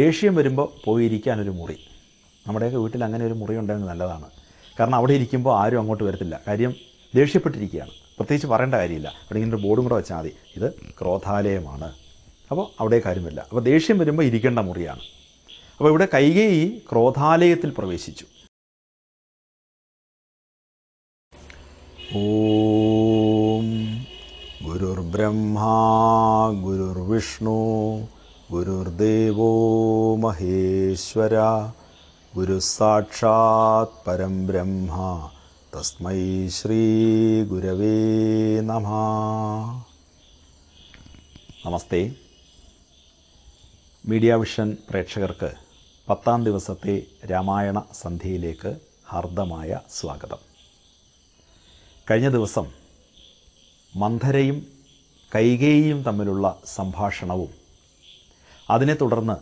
ദേഷ്യം വരുമ്പോൾ പോയിരിക്കാനൊരു മുറി നമ്മുടെയൊക്കെ വീട്ടിൽ അങ്ങനെ ഒരു മുറി ഉണ്ടെങ്കിൽ നല്ലതാണ് കാരണം അവിടെ ഇരിക്കുമ്പോൾ ആരും അങ്ങോട്ട് വരത്തില്ല കാര്യം ദേഷ്യപ്പെട്ടിരിക്കുകയാണ് പ്രത്യേകിച്ച് പറയേണ്ട കാര്യമില്ല അവിടെ ഇങ്ങനെ ഒരു ബോർഡും കൂടെ വെച്ചാൽ മതി ഇത് ക്രോധാലയമാണ് അപ്പോൾ അവിടെ കാര്യമില്ല അപ്പോൾ ദേഷ്യം വരുമ്പോൾ ഇരിക്കേണ്ട മുറിയാണ് അപ്പോൾ ഇവിടെ കൈകേയി ക്രോധാലയത്തിൽ പ്രവേശിച്ചു ഓം ഗുരുർ ബ്രഹ്മ ഗുരുർ വിഷ്ണു ഗുരുദേവോ മഹേശ്വര ഗുരുസാക്ഷാത് പരം ബ്രഹ്മ തസ്മൈ ശ്രീ ഗുരവേ നമ നമസ്തേ മീഡിയ വിഷൻ പ്രേക്ഷകർക്ക് പത്താം ദിവസത്തെ രാമായണ സന്ധ്യയിലേക്ക് ഹാർദമായ സ്വാഗതം കഴിഞ്ഞ ദിവസം മന്ധരയും കൈകേയിയും തമ്മിലുള്ള സംഭാഷണവും അതിനെ തുടർന്ന്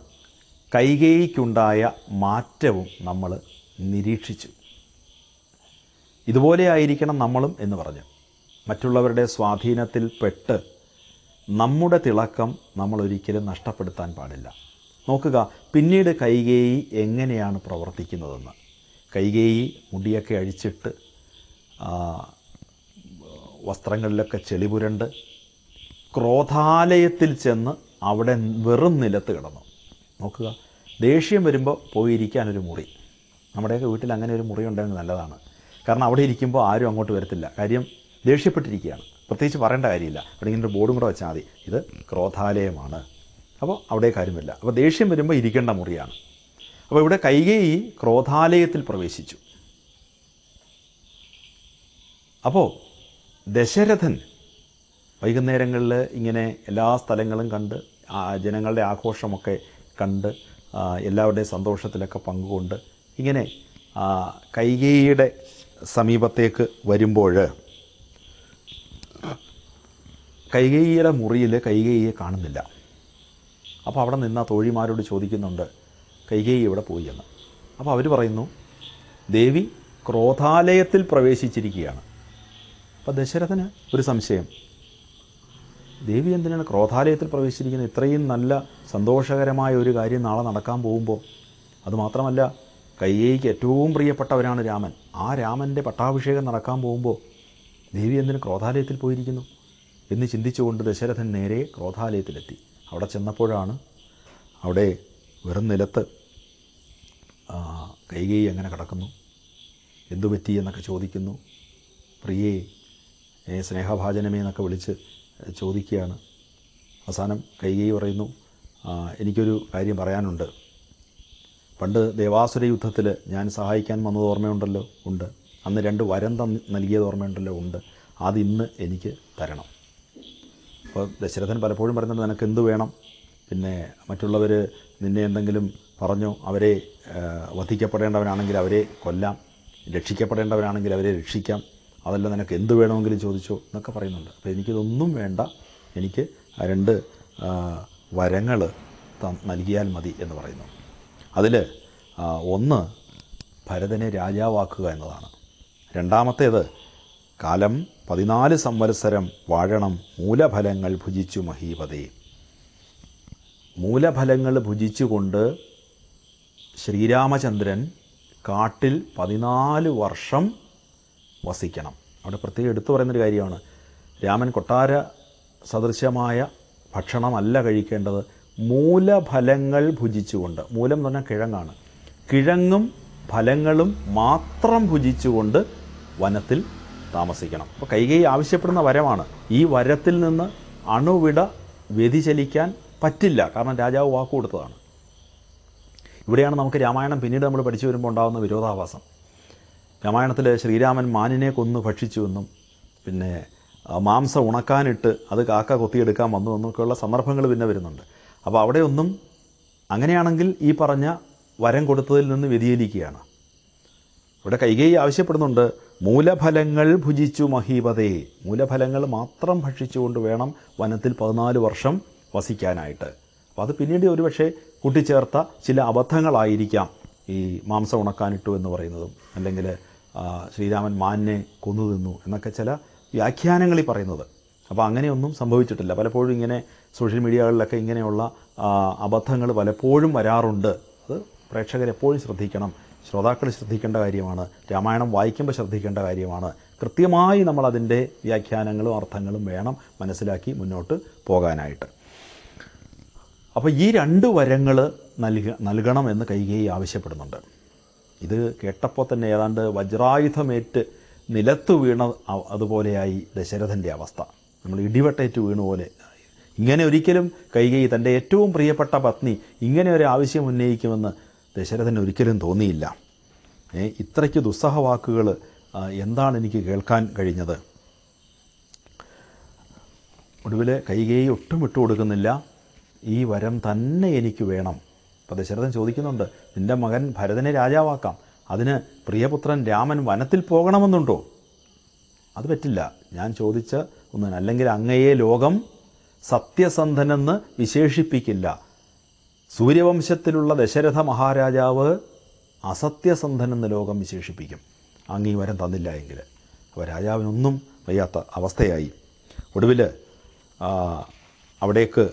കൈകേയിക്കുണ്ടായ മാറ്റവും നമ്മൾ നിരീക്ഷിച്ചു ഇതുപോലെ ആയിരിക്കണം നമ്മളും എന്ന് പറഞ്ഞു മറ്റുള്ളവരുടെ സ്വാധീനത്തിൽ പെട്ട് നമ്മുടെ തിളക്കം നമ്മൾ ഒരിക്കലും നഷ്ടപ്പെടുത്താൻ പാടില്ല നോക്കുക പിന്നീട് കൈകേയി എങ്ങനെയാണ് പ്രവർത്തിക്കുന്നതെന്ന് കൈകേയി മുടിയൊക്കെ അഴിച്ചിട്ട് വസ്ത്രങ്ങളിലൊക്കെ ചെളിപുരണ്ട് ക്രോധാലയത്തിൽ ചെന്ന് അവിടെ വെറും നിലത്ത് കിടന്നു നോക്കുക ദേഷ്യം വരുമ്പോൾ പോയി ഒരു മുറി നമ്മുടെയൊക്കെ വീട്ടിൽ അങ്ങനെ ഒരു മുറി ഉണ്ടെങ്കിൽ നല്ലതാണ് കാരണം അവിടെ ഇരിക്കുമ്പോൾ ആരും അങ്ങോട്ട് വരത്തില്ല കാര്യം ദേഷ്യപ്പെട്ടിരിക്കുകയാണ് പ്രത്യേകിച്ച് പറയേണ്ട കാര്യമില്ല അവിടെ ഇങ്ങനെ ഒരു ബോർഡും കൂടെ വെച്ചാൽ മതി ഇത് ക്രോധാലയമാണ് അപ്പോൾ അവിടെ കാര്യമില്ല അപ്പോൾ ദേഷ്യം വരുമ്പോൾ ഇരിക്കേണ്ട മുറിയാണ് അപ്പോൾ ഇവിടെ കൈകേയി ക്രോധാലയത്തിൽ പ്രവേശിച്ചു അപ്പോൾ ദശരഥൻ വൈകുന്നേരങ്ങളിൽ ഇങ്ങനെ എല്ലാ സ്ഥലങ്ങളും കണ്ട് ജനങ്ങളുടെ ആഘോഷമൊക്കെ കണ്ട് എല്ലാവരുടെയും സന്തോഷത്തിലൊക്കെ പങ്കുകൊണ്ട് ഇങ്ങനെ കൈകേയിയുടെ സമീപത്തേക്ക് വരുമ്പോൾ കൈകേയിയുടെ മുറിയിൽ കൈകേയിയെ കാണുന്നില്ല അപ്പോൾ അവിടെ നിന്ന് തോഴിമാരോട് ചോദിക്കുന്നുണ്ട് കൈകേയി ഇവിടെ പോയി എന്ന് അപ്പോൾ അവർ പറയുന്നു ദേവി ക്രോധാലയത്തിൽ പ്രവേശിച്ചിരിക്കുകയാണ് അപ്പോൾ ദശരഥന് ഒരു സംശയം ദേവി എന്തിനാണ് ക്രോധാലയത്തിൽ പ്രവേശിച്ചിരിക്കുന്നത് ഇത്രയും നല്ല സന്തോഷകരമായ ഒരു കാര്യം നാളെ നടക്കാൻ പോകുമ്പോൾ അതുമാത്രമല്ല കയ്യേക്ക് ഏറ്റവും പ്രിയപ്പെട്ടവരാണ് രാമൻ ആ രാമൻ്റെ പട്ടാഭിഷേകം നടക്കാൻ പോകുമ്പോൾ ദേവി എന്തിന് ക്രോധാലയത്തിൽ പോയിരിക്കുന്നു എന്ന് ചിന്തിച്ചുകൊണ്ട് ദശരഥൻ നേരെ ക്രോധാലയത്തിലെത്തി അവിടെ ചെന്നപ്പോഴാണ് അവിടെ വെറും നിലത്ത് കൈകൈ അങ്ങനെ കിടക്കുന്നു എന്തു പറ്റി എന്നൊക്കെ ചോദിക്കുന്നു പ്രിയേ സ്നേഹഭാജനമേ എന്നൊക്കെ വിളിച്ച് ചോദിക്കുകയാണ് അവസാനം കൈകൈ പറയുന്നു എനിക്കൊരു കാര്യം പറയാനുണ്ട് പണ്ട് ദേവാസുര യുദ്ധത്തിൽ ഞാൻ സഹായിക്കാൻ വന്നത് ഓർമ്മയുണ്ടല്ലോ ഉണ്ട് അന്ന് രണ്ട് വരം തന്ന് നൽകിയത് ഓർമ്മയുണ്ടല്ലോ ഉണ്ട് അതിന്ന് എനിക്ക് തരണം അപ്പോൾ ദശരഥൻ പലപ്പോഴും പറയുന്നുണ്ട് നിനക്ക് എന്ത് വേണം പിന്നെ മറ്റുള്ളവർ നിന്നെ എന്തെങ്കിലും പറഞ്ഞു അവരെ വധിക്കപ്പെടേണ്ടവരാണെങ്കിൽ അവരെ കൊല്ലാം രക്ഷിക്കപ്പെടേണ്ടവരാണെങ്കിൽ അവരെ രക്ഷിക്കാം അതല്ല നിനക്ക് എന്ത് വേണമെങ്കിലും ചോദിച്ചോ എന്നൊക്കെ പറയുന്നുണ്ട് അപ്പോൾ എനിക്കിതൊന്നും വേണ്ട എനിക്ക് രണ്ട് വരങ്ങൾ നൽകിയാൽ മതി എന്ന് പറയുന്നു അതിൽ ഒന്ന് ഭരതനെ രാജാവാക്കുക എന്നതാണ് രണ്ടാമത്തേത് കാലം പതിനാല് സംവത്സരം വാഴണം മൂലഫലങ്ങൾ ഭുജിച്ചു മഹീപതി മൂലഫലങ്ങൾ ഭുജിച്ചുകൊണ്ട് ശ്രീരാമചന്ദ്രൻ കാട്ടിൽ പതിനാല് വർഷം വസിക്കണം അവിടെ പ്രത്യേകം എടുത്തു പറയുന്നൊരു കാര്യമാണ് രാമൻ കൊട്ടാര സദൃശമായ ഭക്ഷണമല്ല കഴിക്കേണ്ടത് മൂലഫലങ്ങൾ ഭുജിച്ചുകൊണ്ട് മൂലം എന്ന് പറഞ്ഞാൽ കിഴങ്ങാണ് കിഴങ്ങും ഫലങ്ങളും മാത്രം ഭുജിച്ചുകൊണ്ട് വനത്തിൽ താമസിക്കണം അപ്പോൾ കൈകൈ ആവശ്യപ്പെടുന്ന വരമാണ് ഈ വരത്തിൽ നിന്ന് അണുവിട വ്യതിചലിക്കാൻ പറ്റില്ല കാരണം രാജാവ് വാക്കു കൊടുത്തതാണ് ഇവിടെയാണ് നമുക്ക് രാമായണം പിന്നീട് നമ്മൾ പഠിച്ചു വരുമ്പോൾ ഉണ്ടാകുന്ന വിരോധാഭാസം രാമായണത്തിൽ ശ്രീരാമൻ മാനിനെ കൊന്ന് ഭക്ഷിച്ചുവെന്നും പിന്നെ മാംസം ഉണക്കാനിട്ട് അത് കാക്ക കൊത്തിയെടുക്കാൻ വന്നു എന്നൊക്കെയുള്ള സന്ദർഭങ്ങൾ പിന്നെ വരുന്നുണ്ട് അപ്പോൾ അവിടെയൊന്നും അങ്ങനെയാണെങ്കിൽ ഈ പറഞ്ഞ വരം കൊടുത്തതിൽ നിന്ന് വ്യതിയിരിക്കുകയാണ് ഇവിടെ കൈകൈ ആവശ്യപ്പെടുന്നുണ്ട് മൂലഫലങ്ങൾ ഭുജിച്ചു മഹീപതേ മൂലഫലങ്ങൾ മാത്രം ഭക്ഷിച്ചുകൊണ്ട് വേണം വനത്തിൽ പതിനാല് വർഷം വസിക്കാനായിട്ട് അപ്പോൾ അത് പിന്നീട് ഒരുപക്ഷെ കൂട്ടിച്ചേർത്ത ചില അബദ്ധങ്ങളായിരിക്കാം ഈ മാംസം ഉണക്കാനിട്ടു എന്ന് പറയുന്നതും അല്ലെങ്കിൽ ശ്രീരാമൻ മാന്നെ കൊന്നു തിന്നു എന്നൊക്കെ ചില വ്യാഖ്യാനങ്ങളിൽ പറയുന്നത് അപ്പോൾ അങ്ങനെയൊന്നും സംഭവിച്ചിട്ടില്ല പലപ്പോഴും ഇങ്ങനെ സോഷ്യൽ മീഡിയകളിലൊക്കെ ഇങ്ങനെയുള്ള അബദ്ധങ്ങൾ പലപ്പോഴും വരാറുണ്ട് അത് പ്രേക്ഷകരെപ്പോഴും ശ്രദ്ധിക്കണം ശ്രോതാക്കൾ ശ്രദ്ധിക്കേണ്ട കാര്യമാണ് രാമായണം വായിക്കുമ്പോൾ ശ്രദ്ധിക്കേണ്ട കാര്യമാണ് കൃത്യമായി നമ്മൾ അതിൻ്റെ വ്യാഖ്യാനങ്ങളും അർത്ഥങ്ങളും വേണം മനസ്സിലാക്കി മുന്നോട്ട് പോകാനായിട്ട് അപ്പോൾ ഈ രണ്ട് വരങ്ങൾ നൽക എന്ന് കൈകേയി ആവശ്യപ്പെടുന്നുണ്ട് ഇത് കേട്ടപ്പോൾ തന്നെ ഏതാണ്ട് വജ്രായുധമേറ്റ് നിലത്ത് വീണ അതുപോലെയായി ദശരഥൻ്റെ അവസ്ഥ നമ്മൾ ഇടിവെട്ടേറ്റ് വീണ പോലെ ഇങ്ങനെ ഒരിക്കലും കൈകൈ തൻ്റെ ഏറ്റവും പ്രിയപ്പെട്ട പത്നി ഇങ്ങനെ ഒരു ആവശ്യം ഉന്നയിക്കുമെന്ന് ദശരഥന് ഒരിക്കലും തോന്നിയില്ല ഏ ഇത്രയ്ക്ക് ദുസ്സഹവാക്കുകൾ എന്താണ് എനിക്ക് കേൾക്കാൻ കഴിഞ്ഞത് ഒടുവിൽ കൈകൈ ഒട്ടും വിട്ടുകൊടുക്കുന്നില്ല ഈ വരം തന്നെ എനിക്ക് വേണം അപ്പോൾ ദശരഥൻ ചോദിക്കുന്നുണ്ട് നിൻ്റെ മകൻ ഭരതനെ രാജാവാക്കാം അതിന് പ്രിയപുത്രൻ രാമൻ വനത്തിൽ പോകണമെന്നുണ്ടോ അത് പറ്റില്ല ഞാൻ ചോദിച്ച ഒന്നും അല്ലെങ്കിൽ അങ്ങയെ ലോകം സത്യസന്ധനെന്ന് വിശേഷിപ്പിക്കില്ല സൂര്യവംശത്തിലുള്ള ദശരഥ മഹാരാജാവ് അസത്യസന്ധനെന്ന് ലോകം വിശേഷിപ്പിക്കും അങ്ങീ വരം തന്നില്ല എങ്കിൽ അപ്പോൾ രാജാവിനൊന്നും വയ്യാത്ത അവസ്ഥയായി ഒടുവിൽ അവിടേക്ക്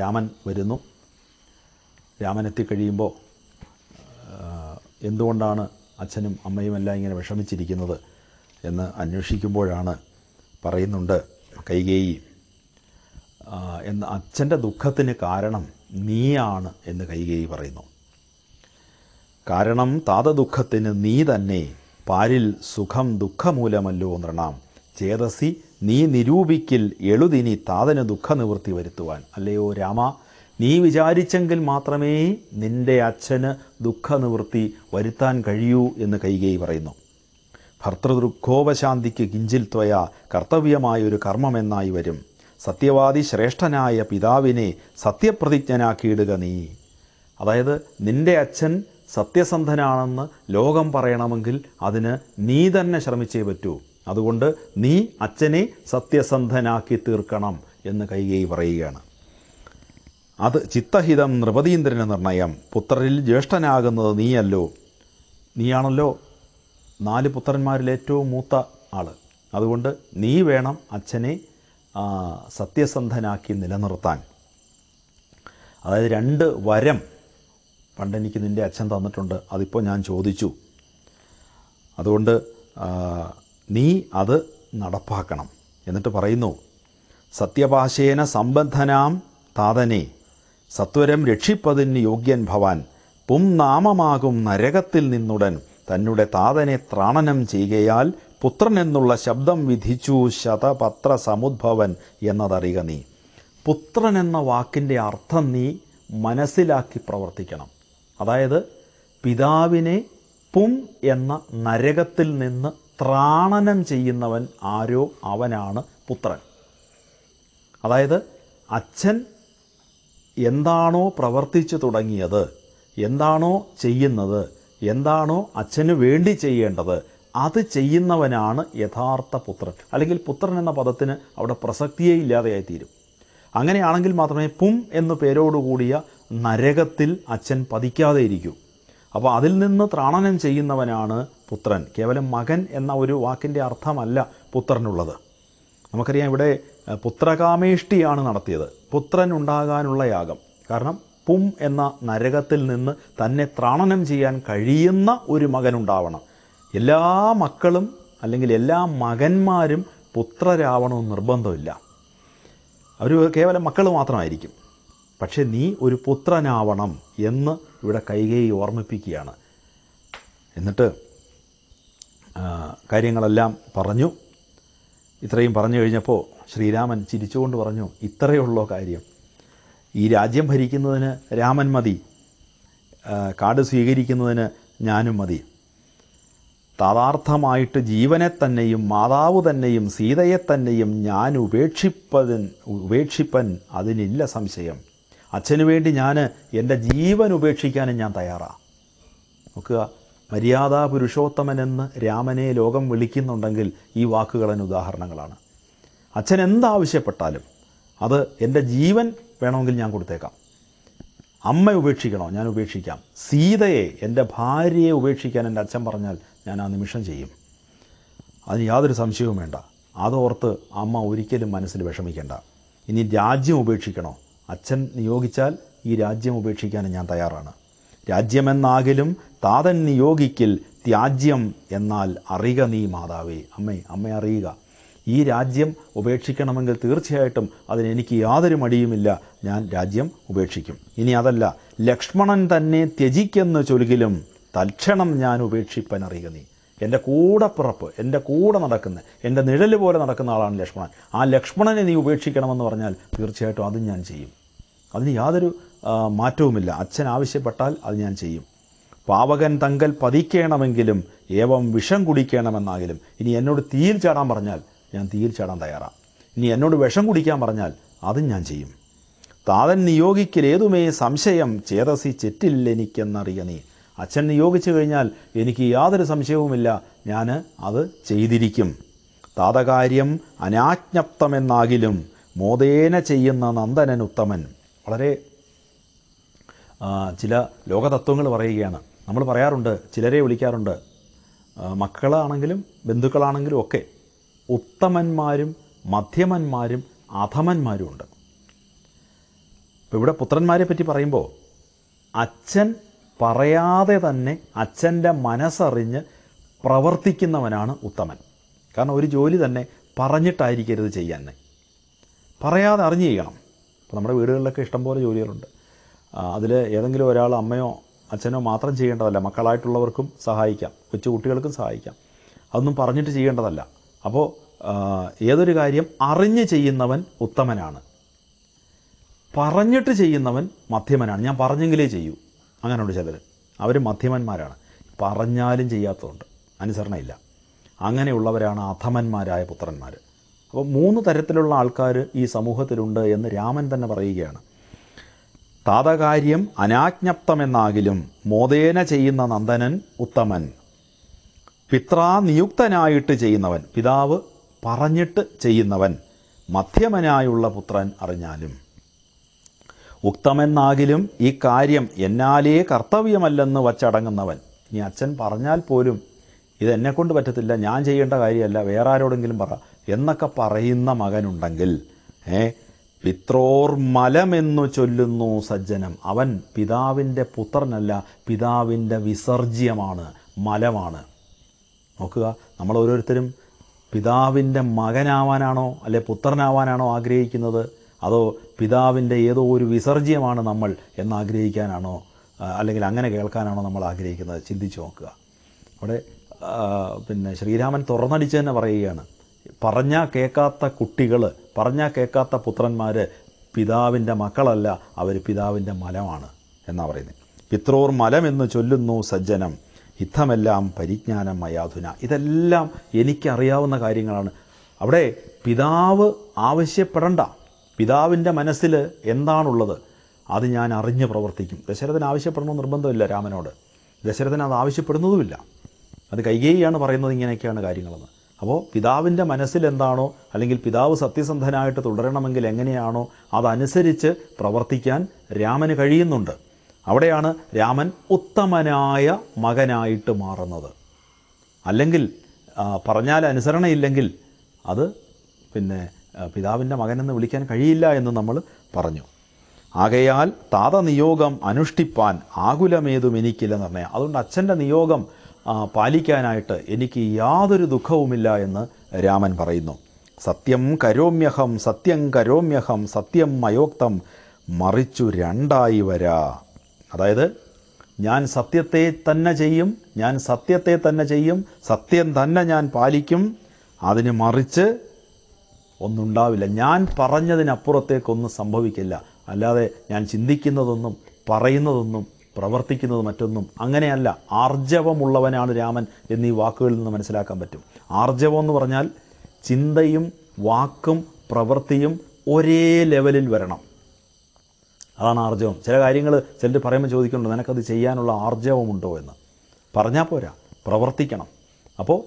രാമൻ വരുന്നു രാമനെത്തി കഴിയുമ്പോൾ എന്തുകൊണ്ടാണ് അച്ഛനും അമ്മയും എല്ലാം ഇങ്ങനെ വിഷമിച്ചിരിക്കുന്നത് എന്ന് അന്വേഷിക്കുമ്പോഴാണ് പറയുന്നുണ്ട് കൈകേയി എന്ന് അച്ഛൻ്റെ ദുഃഖത്തിന് കാരണം നീയാണ് എന്ന് കൈകേയി പറയുന്നു കാരണം ദുഃഖത്തിന് നീ തന്നെ പാരിൽ സുഖം ദുഃഖമൂലമല്ലോ നൃണാം ചേതസി നീ നിരൂപിക്കിൽ എഴുതിനി താതന് ദുഃഖനിവൃത്തി വരുത്തുവാൻ അല്ലയോ രാമ നീ വിചാരിച്ചെങ്കിൽ മാത്രമേ നിന്റെ അച്ഛന് ദുഃഖനിവൃത്തി വരുത്താൻ കഴിയൂ എന്ന് കൈകേയി പറയുന്നു ഭർത്തൃദുഃഖോപശാന്തിക്ക് കിഞ്ചിൽ ത്വയ കർത്തവ്യമായൊരു കർമ്മമെന്നായി വരും സത്യവാദി ശ്രേഷ്ഠനായ പിതാവിനെ സത്യപ്രതിജ്ഞനാക്കിയിടുക നീ അതായത് നിന്റെ അച്ഛൻ സത്യസന്ധനാണെന്ന് ലോകം പറയണമെങ്കിൽ അതിന് നീ തന്നെ ശ്രമിച്ചേ പറ്റൂ അതുകൊണ്ട് നീ അച്ഛനെ സത്യസന്ധനാക്കി തീർക്കണം എന്ന് കൈകേയി പറയുകയാണ് അത് ചിത്തഹിതം നൃപതീന്ദ്രന് നിർണയം പുത്രരിൽ ജ്യേഷ്ഠനാകുന്നത് നീയല്ലോ നീയാണല്ലോ നാല് പുത്രന്മാരിൽ ഏറ്റവും മൂത്ത ആൾ അതുകൊണ്ട് നീ വേണം അച്ഛനെ സത്യസന്ധനാക്കി നിലനിർത്താൻ അതായത് രണ്ട് വരം പണ്ടെനിക്ക് നിൻ്റെ അച്ഛൻ തന്നിട്ടുണ്ട് അതിപ്പോൾ ഞാൻ ചോദിച്ചു അതുകൊണ്ട് നീ അത് നടപ്പാക്കണം എന്നിട്ട് പറയുന്നു സത്യഭാഷേന സംബന്ധനാം താതനെ സത്വരം രക്ഷിപ്പതിന് യോഗ്യൻ ഭവാൻ പുംനാമമാകും നരകത്തിൽ നിന്നുടൻ തന്നെ താതനെ ത്രാണനം ചെയ്യുകയാൽ പുത്രൻ എന്നുള്ള ശബ്ദം വിധിച്ചു ശതപത്ര സമുദ്ഭവൻ എന്നതറിയുക നീ പുത്രൻ എന്ന വാക്കിൻ്റെ അർത്ഥം നീ മനസ്സിലാക്കി പ്രവർത്തിക്കണം അതായത് പിതാവിനെ പും എന്ന നരകത്തിൽ നിന്ന് ത്രാണനം ചെയ്യുന്നവൻ ആരോ അവനാണ് പുത്രൻ അതായത് അച്ഛൻ എന്താണോ പ്രവർത്തിച്ചു തുടങ്ങിയത് എന്താണോ ചെയ്യുന്നത് എന്താണോ അച്ഛന് വേണ്ടി ചെയ്യേണ്ടത് അത് ചെയ്യുന്നവനാണ് യഥാർത്ഥ പുത്രൻ അല്ലെങ്കിൽ പുത്രൻ എന്ന പദത്തിന് അവിടെ പ്രസക്തിയേ ഇല്ലാതെയായി തീരും അങ്ങനെയാണെങ്കിൽ മാത്രമേ പും എന്നു പേരോടുകൂടിയ നരകത്തിൽ അച്ഛൻ പതിക്കാതെ ഇരിക്കൂ അപ്പോൾ അതിൽ നിന്ന് ത്രാണനം ചെയ്യുന്നവനാണ് പുത്രൻ കേവലം മകൻ എന്ന ഒരു വാക്കിൻ്റെ അർത്ഥമല്ല പുത്രനുള്ളത് നമുക്കറിയാം ഇവിടെ പുത്രകാമേഷ്ടിയാണ് നടത്തിയത് പുത്രൻ ഉണ്ടാകാനുള്ള യാഗം കാരണം പും എന്ന നരകത്തിൽ നിന്ന് തന്നെ ത്രാണനം ചെയ്യാൻ കഴിയുന്ന ഒരു മകനുണ്ടാവണം എല്ലാ മക്കളും അല്ലെങ്കിൽ എല്ലാ മകന്മാരും പുത്രരാവണമെന്ന് നിർബന്ധമില്ല അവർ കേവലം മക്കൾ മാത്രമായിരിക്കും പക്ഷേ നീ ഒരു പുത്രനാവണം എന്ന് ഇവിടെ കൈകൈ ഓർമ്മിപ്പിക്കുകയാണ് എന്നിട്ട് കാര്യങ്ങളെല്ലാം പറഞ്ഞു ഇത്രയും പറഞ്ഞു കഴിഞ്ഞപ്പോൾ ശ്രീരാമൻ ചിരിച്ചുകൊണ്ട് പറഞ്ഞു ഇത്രയുള്ളോ കാര്യം ഈ രാജ്യം ഭരിക്കുന്നതിന് രാമൻ മതി കാട് സ്വീകരിക്കുന്നതിന് ഞാനും മതി താതാർത്ഥമായിട്ട് ജീവനെ തന്നെയും മാതാവ് തന്നെയും സീതയെ തന്നെയും ഞാൻ ഉപേക്ഷിപ്പൻ ഉപേക്ഷിപ്പൻ അതിനില്ല സംശയം അച്ഛനു വേണ്ടി ഞാൻ എൻ്റെ ജീവൻ ഉപേക്ഷിക്കാനും ഞാൻ തയ്യാറാണ് നോക്കുക മര്യാദാ പുരുഷോത്തമനെന്ന് രാമനെ ലോകം വിളിക്കുന്നുണ്ടെങ്കിൽ ഈ വാക്കുകൾ ഉദാഹരണങ്ങളാണ് അച്ഛൻ എന്താവശ്യപ്പെട്ടാലും അത് എൻ്റെ ജീവൻ വേണമെങ്കിൽ ഞാൻ കൊടുത്തേക്കാം അമ്മ ഉപേക്ഷിക്കണോ ഞാൻ ഉപേക്ഷിക്കാം സീതയെ എൻ്റെ ഭാര്യയെ ഉപേക്ഷിക്കാൻ എൻ്റെ അച്ഛൻ പറഞ്ഞാൽ ഞാൻ ആ നിമിഷം ചെയ്യും അതിന് യാതൊരു സംശയവും വേണ്ട അതോർത്ത് അമ്മ ഒരിക്കലും മനസ്സിൽ വിഷമിക്കേണ്ട ഇനി രാജ്യം ഉപേക്ഷിക്കണോ അച്ഛൻ നിയോഗിച്ചാൽ ഈ രാജ്യം ഉപേക്ഷിക്കാൻ ഞാൻ തയ്യാറാണ് രാജ്യമെന്നാകിലും താതൻ നിയോഗിക്കിൽ ത്യാജ്യം എന്നാൽ അറിയുക നീ മാതാവേ അമ്മേ അമ്മയെ അറിയുക ഈ രാജ്യം ഉപേക്ഷിക്കണമെങ്കിൽ തീർച്ചയായിട്ടും അതിനെനിക്ക് യാതൊരു മടിയുമില്ല ഞാൻ രാജ്യം ഉപേക്ഷിക്കും ഇനി അതല്ല ലക്ഷ്മണൻ തന്നെ ത്യജിക്കെന്ന് ചൊല്ലുകിലും തൽക്ഷണം ഞാൻ അറിയുക നീ എൻ്റെ പിറപ്പ് എൻ്റെ കൂടെ നടക്കുന്ന എൻ്റെ നിഴൽ പോലെ നടക്കുന്ന ആളാണ് ലക്ഷ്മണൻ ആ ലക്ഷ്മണനെ നീ ഉപേക്ഷിക്കണമെന്ന് പറഞ്ഞാൽ തീർച്ചയായിട്ടും അതും ഞാൻ ചെയ്യും അതിന് യാതൊരു മാറ്റവുമില്ല അച്ഛൻ ആവശ്യപ്പെട്ടാൽ അത് ഞാൻ ചെയ്യും പാവകൻ തങ്കൽ പതിക്കണമെങ്കിലും ഏവം വിഷം കുടിക്കണമെന്നാകിലും ഇനി എന്നോട് തീയിൽ ചാടാൻ പറഞ്ഞാൽ ഞാൻ തീയിൽ തയ്യാറാണ് ഇനി എന്നോട് വിഷം കുടിക്കാൻ പറഞ്ഞാൽ അതും ഞാൻ ചെയ്യും താതൻ നിയോഗിക്കലേതുമേ സംശയം ചേതസി എനിക്കെന്നറിയ നീ അച്ഛൻ നിയോഗിച്ചു കഴിഞ്ഞാൽ എനിക്ക് യാതൊരു സംശയവുമില്ല ഞാൻ അത് ചെയ്തിരിക്കും താതകാര്യം അനാജ്ഞപ്തമെന്നാകിലും മോദേന ചെയ്യുന്ന നന്ദനൻ ഉത്തമൻ വളരെ ചില ലോകതത്വങ്ങൾ പറയുകയാണ് നമ്മൾ പറയാറുണ്ട് ചിലരെ വിളിക്കാറുണ്ട് മക്കളാണെങ്കിലും ബന്ധുക്കളാണെങ്കിലും ഒക്കെ ഉത്തമന്മാരും മധ്യമന്മാരും ഉണ്ട് ഇപ്പോൾ ഇവിടെ പുത്രന്മാരെ പറ്റി പറയുമ്പോൾ അച്ഛൻ പറയാതെ തന്നെ അച്ഛൻ്റെ മനസ്സറിഞ്ഞ് പ്രവർത്തിക്കുന്നവനാണ് ഉത്തമൻ കാരണം ഒരു ജോലി തന്നെ പറഞ്ഞിട്ടായിരിക്കരുത് ചെയ്യാൻ പറയാതെ അറിഞ്ഞു ചെയ്യണം ഇപ്പോൾ നമ്മുടെ വീടുകളിലൊക്കെ ഇഷ്ടംപോലെ ജോലികളുണ്ട് അതിൽ ഏതെങ്കിലും ഒരാൾ അമ്മയോ അച്ഛനോ മാത്രം ചെയ്യേണ്ടതല്ല മക്കളായിട്ടുള്ളവർക്കും സഹായിക്കാം കൊച്ചു കുട്ടികൾക്കും സഹായിക്കാം അതൊന്നും പറഞ്ഞിട്ട് ചെയ്യേണ്ടതല്ല അപ്പോൾ ഏതൊരു കാര്യം അറിഞ്ഞ് ചെയ്യുന്നവൻ ഉത്തമനാണ് പറഞ്ഞിട്ട് ചെയ്യുന്നവൻ മധ്യമനാണ് ഞാൻ പറഞ്ഞെങ്കിലേ ചെയ്യൂ അങ്ങനെയുണ്ട് ചിലർ അവർ മധ്യമന്മാരാണ് പറഞ്ഞാലും ചെയ്യാത്തതുണ്ട് അനുസരണയില്ല അങ്ങനെയുള്ളവരാണ് അധമന്മാരായ പുത്രന്മാർ അപ്പോൾ മൂന്ന് തരത്തിലുള്ള ആൾക്കാർ ഈ സമൂഹത്തിലുണ്ട് എന്ന് രാമൻ തന്നെ പറയുകയാണ് താതകാര്യം അനാജ്ഞപ്തമെന്നാകിലും മോദേന ചെയ്യുന്ന നന്ദനൻ ഉത്തമൻ പിത്രാനിയുക്തനായിട്ട് നിയുക്തനായിട്ട് ചെയ്യുന്നവൻ പിതാവ് പറഞ്ഞിട്ട് ചെയ്യുന്നവൻ മധ്യമനായുള്ള പുത്രൻ അറിഞ്ഞാലും ഉക്തമെന്നാകിലും ഈ കാര്യം എന്നാലേ കർത്തവ്യമല്ലെന്ന് വച്ചടങ്ങുന്നവൻ ഇനി അച്ഛൻ പറഞ്ഞാൽ പോലും ഇതെന്നെ കൊണ്ട് പറ്റത്തില്ല ഞാൻ ചെയ്യേണ്ട കാര്യമല്ല വേറെ ആരോടെങ്കിലും പറ എന്നൊക്കെ പറയുന്ന മകനുണ്ടെങ്കിൽ ഏ മലമെന്നു ചൊല്ലുന്നു സജ്ജനം അവൻ പിതാവിൻ്റെ പുത്രനല്ല പിതാവിൻ്റെ വിസർജ്യമാണ് മലമാണ് നോക്കുക നമ്മൾ ഓരോരുത്തരും പിതാവിൻ്റെ മകനാവാനാണോ അല്ലെ പുത്രനാവാനാണോ ആഗ്രഹിക്കുന്നത് അതോ പിതാവിൻ്റെ ഏതോ ഒരു വിസർജ്യമാണ് നമ്മൾ എന്നാഗ്രഹിക്കാനാണോ അല്ലെങ്കിൽ അങ്ങനെ കേൾക്കാനാണോ നമ്മൾ ആഗ്രഹിക്കുന്നത് ചിന്തിച്ച് നോക്കുക അവിടെ പിന്നെ ശ്രീരാമൻ തുറന്നടിച്ച് തന്നെ പറയുകയാണ് പറഞ്ഞാൽ കേൾക്കാത്ത കുട്ടികൾ പറഞ്ഞാൽ കേൾക്കാത്ത പുത്രന്മാർ പിതാവിൻ്റെ മക്കളല്ല അവർ പിതാവിൻ്റെ മലമാണ് എന്നാണ് പറയുന്നത് പിത്രോർ മലമെന്ന് ചൊല്ലുന്നു സജ്ജനം ഹിതമെല്ലാം പരിജ്ഞാനം മയാധുന ഇതെല്ലാം എനിക്കറിയാവുന്ന കാര്യങ്ങളാണ് അവിടെ പിതാവ് ആവശ്യപ്പെടണ്ട പിതാവിൻ്റെ മനസ്സിൽ എന്താണുള്ളത് അത് ഞാൻ അറിഞ്ഞ് പ്രവർത്തിക്കും ദശരഥൻ ആവശ്യപ്പെടണമെന്ന് നിർബന്ധമില്ല രാമനോട് ദശരഥൻ അത് ആവശ്യപ്പെടുന്നതുമില്ല അത് കൈകേയാണ് പറയുന്നത് ഇങ്ങനെയൊക്കെയാണ് കാര്യങ്ങളെന്ന് അപ്പോൾ പിതാവിൻ്റെ മനസ്സിലെന്താണോ അല്ലെങ്കിൽ പിതാവ് സത്യസന്ധനായിട്ട് തുടരണമെങ്കിൽ എങ്ങനെയാണോ അതനുസരിച്ച് പ്രവർത്തിക്കാൻ രാമന് കഴിയുന്നുണ്ട് അവിടെയാണ് രാമൻ ഉത്തമനായ മകനായിട്ട് മാറുന്നത് അല്ലെങ്കിൽ പറഞ്ഞാൽ അനുസരണയില്ലെങ്കിൽ അത് പിന്നെ പിതാവിൻ്റെ മകനെന്ന് വിളിക്കാൻ കഴിയില്ല എന്ന് നമ്മൾ പറഞ്ഞു ആകയാൽ താത നിയോഗം അനുഷ്ഠിപ്പാൻ ആകുലമേതും എനിക്കില്ല നിർണയം അതുകൊണ്ട് അച്ഛൻ്റെ നിയോഗം പാലിക്കാനായിട്ട് എനിക്ക് യാതൊരു ദുഃഖവുമില്ല എന്ന് രാമൻ പറയുന്നു സത്യം കരോമ്യഹം സത്യം കരോമ്യഹം സത്യം മയോക്തം മറിച്ചു രണ്ടായി വരാ അതായത് ഞാൻ സത്യത്തെ തന്നെ ചെയ്യും ഞാൻ സത്യത്തെ തന്നെ ചെയ്യും സത്യം തന്നെ ഞാൻ പാലിക്കും അതിന് മറിച്ച് ഒന്നുണ്ടാവില്ല ഞാൻ പറഞ്ഞതിനപ്പുറത്തേക്കൊന്നും സംഭവിക്കില്ല അല്ലാതെ ഞാൻ ചിന്തിക്കുന്നതൊന്നും പറയുന്നതൊന്നും പ്രവർത്തിക്കുന്നത് മറ്റൊന്നും അങ്ങനെയല്ല ആർജവമുള്ളവനാണ് രാമൻ എന്നീ വാക്കുകളിൽ നിന്ന് മനസ്സിലാക്കാൻ പറ്റും ആർജവം എന്ന് പറഞ്ഞാൽ ചിന്തയും വാക്കും പ്രവൃത്തിയും ഒരേ ലെവലിൽ വരണം അതാണ് ആർജവം ചില കാര്യങ്ങൾ ചിലർ പറയുമ്പോൾ ചോദിക്കുന്നുണ്ട് നിനക്കത് ചെയ്യാനുള്ള ആർജവമുണ്ടോ എന്ന് പറഞ്ഞാൽ പോരാ പ്രവർത്തിക്കണം അപ്പോൾ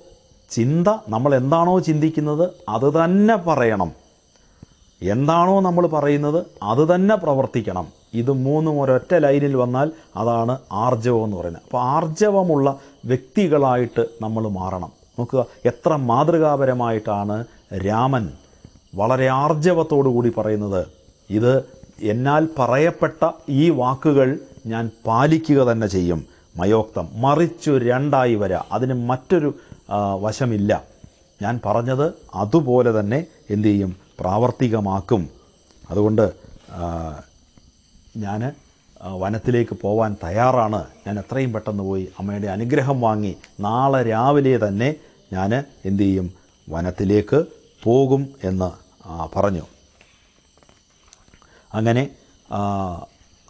ചിന്ത നമ്മൾ എന്താണോ ചിന്തിക്കുന്നത് അത് തന്നെ പറയണം എന്താണോ നമ്മൾ പറയുന്നത് അത് തന്നെ പ്രവർത്തിക്കണം ഇത് മൂന്നും ഒരൊറ്റ ലൈനിൽ വന്നാൽ അതാണ് ആർജവം എന്ന് പറയുന്നത് അപ്പോൾ ആർജവമുള്ള വ്യക്തികളായിട്ട് നമ്മൾ മാറണം നോക്കുക എത്ര മാതൃകാപരമായിട്ടാണ് രാമൻ വളരെ ആർജവത്തോടു കൂടി പറയുന്നത് ഇത് എന്നാൽ പറയപ്പെട്ട ഈ വാക്കുകൾ ഞാൻ പാലിക്കുക തന്നെ ചെയ്യും മയോക്തം മറിച്ചു രണ്ടായി വരാ അതിന് മറ്റൊരു വശമില്ല ഞാൻ പറഞ്ഞത് അതുപോലെ തന്നെ എന്തു ചെയ്യും പ്രാവർത്തികമാക്കും അതുകൊണ്ട് ഞാൻ വനത്തിലേക്ക് പോവാൻ തയ്യാറാണ് ഞാൻ എത്രയും പെട്ടെന്ന് പോയി അമ്മയുടെ അനുഗ്രഹം വാങ്ങി നാളെ രാവിലെ തന്നെ ഞാൻ എന്തു ചെയ്യും വനത്തിലേക്ക് പോകും എന്ന് പറഞ്ഞു അങ്ങനെ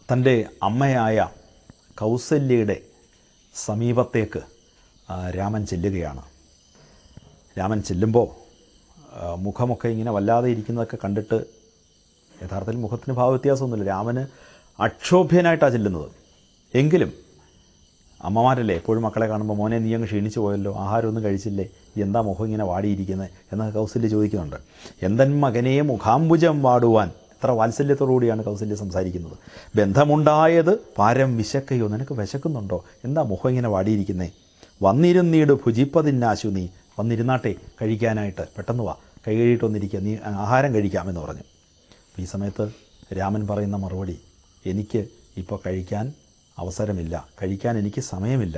തൻ്റെ അമ്മയായ കൗസല്യയുടെ സമീപത്തേക്ക് രാമൻ ചെല്ലുകയാണ് രാമൻ ചെല്ലുമ്പോൾ മുഖമൊക്കെ ഇങ്ങനെ വല്ലാതെ ഇരിക്കുന്നതൊക്കെ കണ്ടിട്ട് യഥാർത്ഥത്തിൽ മുഖത്തിന് ഭാവവ്യത്യാസമൊന്നുമില്ല രാമന് അക്ഷോഭ്യനായിട്ടാണ് ചെല്ലുന്നത് എങ്കിലും അമ്മമാരല്ലേ എപ്പോഴും മക്കളെ കാണുമ്പോൾ മോനെ നീ അങ്ങ് ക്ഷീണിച്ചു പോയല്ലോ ആഹാരമൊന്നും കഴിച്ചില്ലേ എന്താ മുഖം ഇങ്ങനെ വാടിയിരിക്കുന്നത് എന്നൊക്കെ കൗസല്യ ചോദിക്കുന്നുണ്ട് എന്തൻ മകനെയും മുഖാംബുജം വാടുവാൻ എത്ര വാത്സല്യത്തോടുകൂടിയാണ് കൗസല്യ സംസാരിക്കുന്നത് ബന്ധമുണ്ടായത് പാരം വിശക്കയോ നിനക്ക് വിശക്കുന്നുണ്ടോ എന്താ മുഖം ഇങ്ങനെ വാടിയിരിക്കുന്നേ വന്നിരുന്നീട് ഭുജിപ്പതിന്നാശു നീ വന്നിരുന്നാട്ടെ കഴിക്കാനായിട്ട് പെട്ടെന്ന് വാ കൈ കഴിയിട്ട് വന്നിരിക്കുക നീ ആഹാരം കഴിക്കാമെന്ന് പറഞ്ഞു ഈ സമയത്ത് രാമൻ പറയുന്ന മറുപടി എനിക്ക് ഇപ്പോൾ കഴിക്കാൻ അവസരമില്ല കഴിക്കാൻ എനിക്ക് സമയമില്ല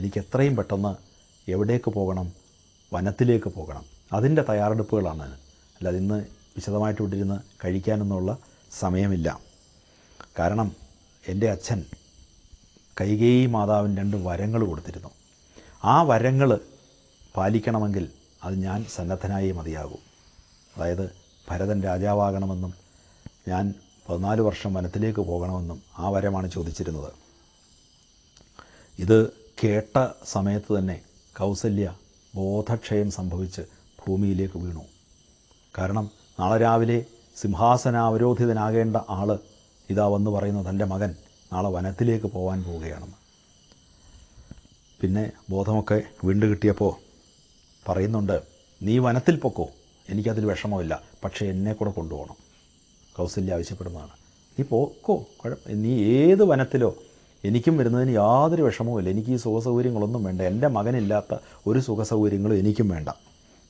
എനിക്ക് എത്രയും പെട്ടെന്ന് എവിടേക്ക് പോകണം വനത്തിലേക്ക് പോകണം അതിൻ്റെ തയ്യാറെടുപ്പുകളാണ് അല്ലാതെ ഇന്ന് വിശദമായിട്ട് വിട്ടിരുന്ന് കഴിക്കാനൊന്നുള്ള സമയമില്ല കാരണം എൻ്റെ അച്ഛൻ കൈകേയി മാതാവിന് രണ്ട് വരങ്ങൾ കൊടുത്തിരുന്നു ആ വരങ്ങൾ പാലിക്കണമെങ്കിൽ അത് ഞാൻ സന്നദ്ധനായേ മതിയാകും അതായത് ഭരതൻ രാജാവാകണമെന്നും ഞാൻ പതിനാല് വർഷം വനത്തിലേക്ക് പോകണമെന്നും ആ വരമാണ് ചോദിച്ചിരുന്നത് ഇത് കേട്ട സമയത്ത് തന്നെ കൗസല്യ ബോധക്ഷയം സംഭവിച്ച് ഭൂമിയിലേക്ക് വീണു കാരണം നാളെ രാവിലെ സിംഹാസനാവരോധിതനാകേണ്ട ആൾ ഇതാ വന്ന് പറയുന്ന തൻ്റെ മകൻ നാളെ വനത്തിലേക്ക് പോകാൻ പോവുകയാണെന്ന് പിന്നെ ബോധമൊക്കെ വീണ്ടു കിട്ടിയപ്പോൾ പറയുന്നുണ്ട് നീ വനത്തിൽ പൊക്കോ എനിക്കതിൽ വിഷമമില്ല പക്ഷേ എന്നെ കൂടെ കൊണ്ടുപോകണം കൗസല്യ ആവശ്യപ്പെടുന്നതാണ് നീ പോക്കോ കുഴപ്പം നീ ഏത് വനത്തിലോ എനിക്കും വരുന്നതിന് യാതൊരു വിഷമവുമില്ല എനിക്ക് ഈ സുഖസൗകര്യങ്ങളൊന്നും വേണ്ട എൻ്റെ മകനില്ലാത്ത ഒരു സുഖസൗകര്യങ്ങളും എനിക്കും വേണ്ട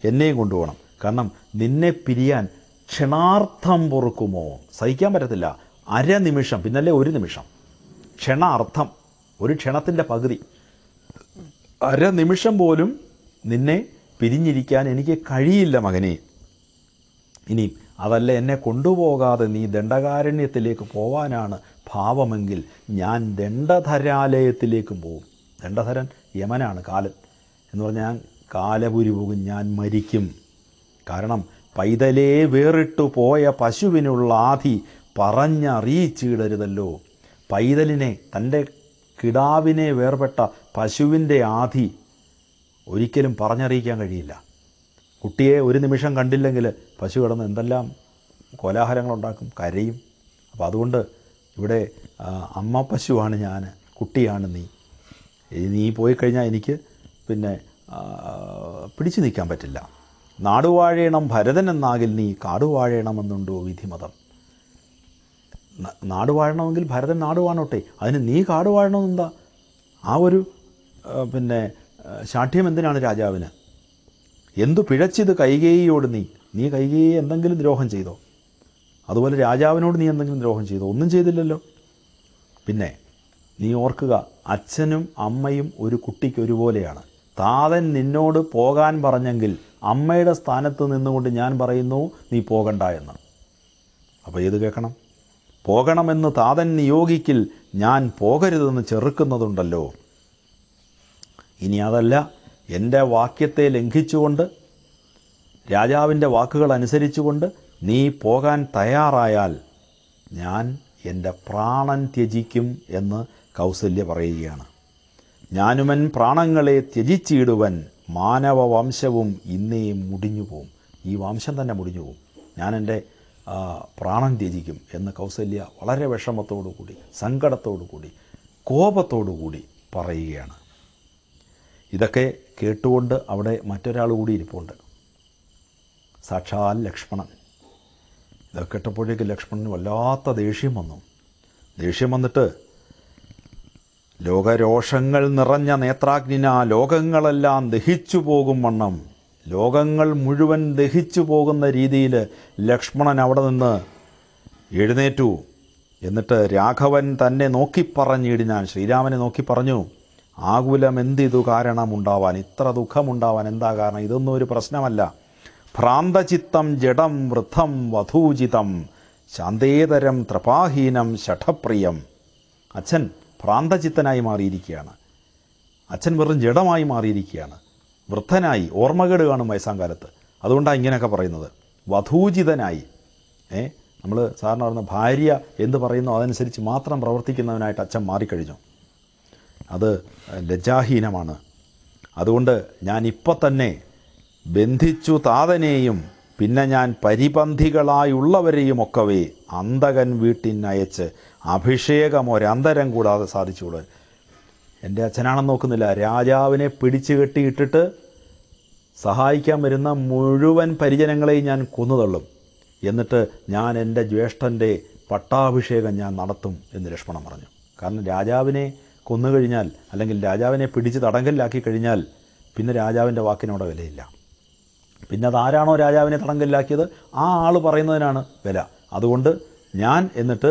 എന്നെയും കൊണ്ടുപോകണം കാരണം നിന്നെ പിരിയാൻ ക്ഷണാർത്ഥം പൊറുക്കുമോ സഹിക്കാൻ പറ്റത്തില്ല അര നിമിഷം പിന്നല്ലേ ഒരു നിമിഷം ക്ഷണാർത്ഥം ഒരു ക്ഷണത്തിൻ്റെ പകുതി അര നിമിഷം പോലും നിന്നെ പിരിഞ്ഞിരിക്കാൻ എനിക്ക് കഴിയില്ല മകനെ ഇനി അതല്ല എന്നെ കൊണ്ടുപോകാതെ നീ ദണ്ഡകാരണ്യത്തിലേക്ക് പോവാനാണ് ഭാവമെങ്കിൽ ഞാൻ ദണ്ഡധരാലയത്തിലേക്ക് പോകും ദണ്ഡധരൻ യമനാണ് കാലൻ എന്ന് പറഞ്ഞാൽ കാലപുരി പോകും ഞാൻ മരിക്കും കാരണം പൈതലേ വേറിട്ടു പോയ പശുവിനുള്ള ആധി പറഞ്ഞറിയിച്ചിടരുതല്ലോ പൈതലിനെ തൻ്റെ കിടാവിനെ വേർപെട്ട പശുവിൻ്റെ ആധി ഒരിക്കലും പറഞ്ഞറിയിക്കാൻ കഴിയില്ല കുട്ടിയെ ഒരു നിമിഷം കണ്ടില്ലെങ്കിൽ പശു കിടന്ന് എന്തെല്ലാം കോലാഹലങ്ങളുണ്ടാക്കും കരയും അപ്പോൾ അതുകൊണ്ട് ഇവിടെ അമ്മ പശുവാണ് ഞാൻ കുട്ടിയാണ് നീ നീ പോയി കഴിഞ്ഞാൽ എനിക്ക് പിന്നെ പിടിച്ചു നിൽക്കാൻ പറ്റില്ല നാടുവാഴേണം എന്നാകിൽ നീ കാടുവാഴേണമെന്നുണ്ടോ വിധിമതം നാടുവാഴണമെങ്കിൽ ഭരതൻ നാടുവാണോട്ടെ അതിന് നീ കാട് ആ ഒരു പിന്നെ ശാഠ്യം എന്തിനാണ് രാജാവിന് എന്തു പിഴച്ചിത് കൈകേയിയോട് നീ നീ കൈകേയെ എന്തെങ്കിലും ദ്രോഹം ചെയ്തോ അതുപോലെ രാജാവിനോട് നീ എന്തെങ്കിലും ദ്രോഹം ചെയ്തോ ഒന്നും ചെയ്തില്ലല്ലോ പിന്നെ നീ ഓർക്കുക അച്ഛനും അമ്മയും ഒരു കുട്ടിക്ക് ഒരുപോലെയാണ് താതൻ നിന്നോട് പോകാൻ പറഞ്ഞെങ്കിൽ അമ്മയുടെ സ്ഥാനത്ത് നിന്നുകൊണ്ട് ഞാൻ പറയുന്നു നീ പോകണ്ട എന്ന് അപ്പോൾ ഏത് കേൾക്കണം പോകണമെന്ന് താതൻ നിയോഗിക്കിൽ ഞാൻ പോകരുതെന്ന് ചെറുക്കുന്നതുണ്ടല്ലോ ഇനി അതല്ല എൻ്റെ വാക്യത്തെ ലംഘിച്ചുകൊണ്ട് രാജാവിൻ്റെ വാക്കുകൾ അനുസരിച്ചുകൊണ്ട് നീ പോകാൻ തയ്യാറായാൽ ഞാൻ എൻ്റെ പ്രാണൻ ത്യജിക്കും എന്ന് കൗസല്യ പറയുകയാണ് ഞാനുമൻ പ്രാണങ്ങളെ ത്യജിച്ചിടുവൻ മാനവ വംശവും ഇന്നേ മുടിഞ്ഞു പോവും ഈ വംശം തന്നെ മുടിഞ്ഞു പോവും ഞാനെൻ്റെ പ്രാണം ത്യജിക്കും എന്ന് കൗസല്യ വളരെ വിഷമത്തോടു കൂടി സങ്കടത്തോടു കൂടി കോപത്തോടു കൂടി പറയുകയാണ് ഇതൊക്കെ കേട്ടുകൊണ്ട് അവിടെ മറ്റൊരാൾ കൂടി ഇരിപ്പുണ്ട് സാക്ഷാൽ ലക്ഷ്മണൻ ഇതൊക്കെ കേട്ടപ്പോഴേക്ക് ലക്ഷ്മണന് വല്ലാത്ത ദേഷ്യം വന്നു ദേഷ്യം വന്നിട്ട് ലോകരോഷങ്ങൾ നിറഞ്ഞ നേത്രാഗ്നിന ലോകങ്ങളെല്ലാം ദഹിച്ചു പോകും വണ്ണം ലോകങ്ങൾ മുഴുവൻ ദഹിച്ചു പോകുന്ന രീതിയിൽ ലക്ഷ്മണൻ അവിടെ നിന്ന് എഴുന്നേറ്റു എന്നിട്ട് രാഘവൻ തന്നെ ഞാൻ ശ്രീരാമനെ നോക്കി പറഞ്ഞു ആകുലം എന്തിതു കാരണമുണ്ടാവാൻ ഇത്ര ദുഃഖമുണ്ടാവാൻ എന്താ കാരണം ഇതൊന്നും ഒരു പ്രശ്നമല്ല ഭ്രാന്തചിത്തം ജഡം വൃദ്ധം വധൂചിതം ശാന്തേതരം ത്രപാഹീനം ശഠപ്രിയം അച്ഛൻ ഭ്രാന്തചിത്തനായി മാറിയിരിക്കുകയാണ് അച്ഛൻ വെറും ജഡമായി മാറിയിരിക്കുകയാണ് വൃദ്ധനായി ഓർമ്മകേട് കാണും വയസ്സാങ്കാലത്ത് അതുകൊണ്ടാണ് ഇങ്ങനെയൊക്കെ പറയുന്നത് വധൂചിതനായി ഏ നമ്മൾ സാറിന് പറഞ്ഞ ഭാര്യ എന്ത് പറയുന്നോ അതനുസരിച്ച് മാത്രം പ്രവർത്തിക്കുന്നവനായിട്ട് അച്ഛൻ മാറിക്കഴിഞ്ഞു അത് ലജ്ജാഹീനമാണ് അതുകൊണ്ട് ഞാൻ ഇപ്പം തന്നെ ബന്ധിച്ചു താതനെയും പിന്നെ ഞാൻ പരിപന്ധികളായുള്ളവരെയുമൊക്കവേ അന്തകൻ വീട്ടിനയച്ച് അഭിഷേകം ഒരന്തരം കൂടാതെ കൂടാൻ എൻ്റെ അച്ഛനാണെന്ന് നോക്കുന്നില്ല രാജാവിനെ പിടിച്ചു കെട്ടിയിട്ടിട്ട് സഹായിക്കാൻ വരുന്ന മുഴുവൻ പരിജനങ്ങളെയും ഞാൻ കൊന്നുതള്ളും എന്നിട്ട് ഞാൻ എൻ്റെ ജ്യേഷ്ഠൻ്റെ പട്ടാഭിഷേകം ഞാൻ നടത്തും എന്ന് ലക്ഷ്മണൻ പറഞ്ഞു കാരണം രാജാവിനെ കൊന്നുകഴിഞ്ഞാൽ അല്ലെങ്കിൽ രാജാവിനെ പിടിച്ച് തടങ്കലിലാക്കി കഴിഞ്ഞാൽ പിന്നെ രാജാവിൻ്റെ വാക്കിനോടെ വിലയില്ല പിന്നെ അതാരാണോ രാജാവിനെ തടങ്കലിലാക്കിയത് ആ ആൾ പറയുന്നതിനാണ് വില അതുകൊണ്ട് ഞാൻ എന്നിട്ട്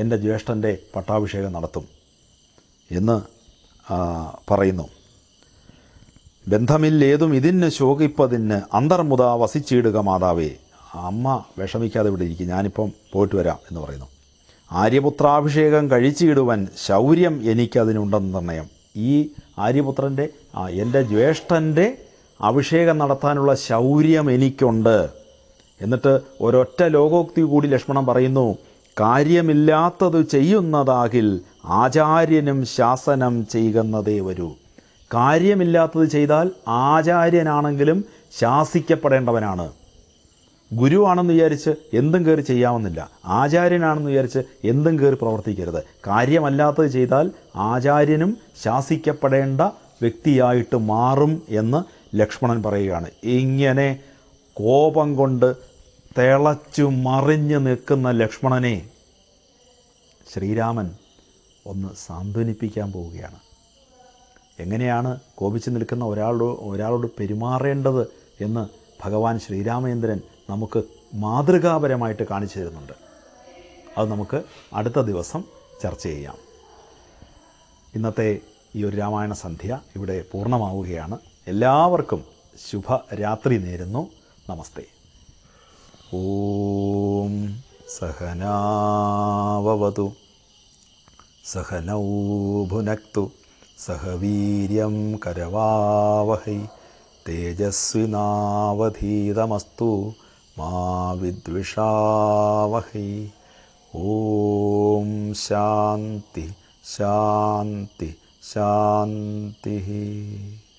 എൻ്റെ ജ്യേഷ്ഠൻ്റെ പട്ടാഭിഷേകം നടത്തും എന്ന് പറയുന്നു ബന്ധമില്ലേതും ഇതിന് ശോകിപ്പതിന് അന്തർമുത വസിച്ചിടുക മാതാവേ അമ്മ വിഷമിക്കാതെ ഇവിടെ ഇരിക്കും ഞാനിപ്പം പോയിട്ട് വരാം എന്ന് പറയുന്നു ആര്യപുത്രാഭിഷേകം കഴിച്ചിടുവാൻ ശൗര്യം എനിക്കതിനുണ്ടെന്ന് നിർണയം ഈ ആര്യപുത്രൻ്റെ എൻ്റെ ജ്യേഷ്ഠൻ്റെ അഭിഷേകം നടത്താനുള്ള ശൗര്യം എനിക്കുണ്ട് എന്നിട്ട് ഒരൊറ്റ ലോകോക്തി കൂടി ലക്ഷ്മണൻ പറയുന്നു കാര്യമില്ലാത്തത് ചെയ്യുന്നതാകിൽ ആചാര്യനും ശാസനം ചെയ്യുന്നതേ വരൂ കാര്യമില്ലാത്തത് ചെയ്താൽ ആചാര്യനാണെങ്കിലും ശാസിക്കപ്പെടേണ്ടവനാണ് ഗുരുവാണെന്ന് വിചാരിച്ച് എന്തും കയറി ചെയ്യാമെന്നില്ല ആചാര്യനാണെന്ന് വിചാരിച്ച് എന്തും കയറി പ്രവർത്തിക്കരുത് കാര്യമല്ലാത്തത് ചെയ്താൽ ആചാര്യനും ശാസിക്കപ്പെടേണ്ട വ്യക്തിയായിട്ട് മാറും എന്ന് ലക്ഷ്മണൻ പറയുകയാണ് ഇങ്ങനെ കോപം കൊണ്ട് തിളച്ചു മറിഞ്ഞു നിൽക്കുന്ന ലക്ഷ്മണനെ ശ്രീരാമൻ ഒന്ന് സാന്ത്വനിപ്പിക്കാൻ പോവുകയാണ് എങ്ങനെയാണ് കോപിച്ച് നിൽക്കുന്ന ഒരാളോട് ഒരാളോട് പെരുമാറേണ്ടത് എന്ന് ഭഗവാൻ ശ്രീരാമേന്ദ്രൻ നമുക്ക് മാതൃകാപരമായിട്ട് കാണിച്ചു തരുന്നുണ്ട് അത് നമുക്ക് അടുത്ത ദിവസം ചർച്ച ചെയ്യാം ഇന്നത്തെ ഈ ഒരു രാമായണ സന്ധ്യ ഇവിടെ പൂർണ്ണമാവുകയാണ് എല്ലാവർക്കും ശുഭരാത്രി നേരുന്നു നമസ്തേ ഓം സഹനാവതു സഹനൗഭുനക്തു സഹവീര്യം കരവാവഹൈ തേജസ്വിനാവധീതമസ്തു മാ വിദ്വിഷാവഹൈ ഓം ശാന്തി ശാന്തി ശാന്തി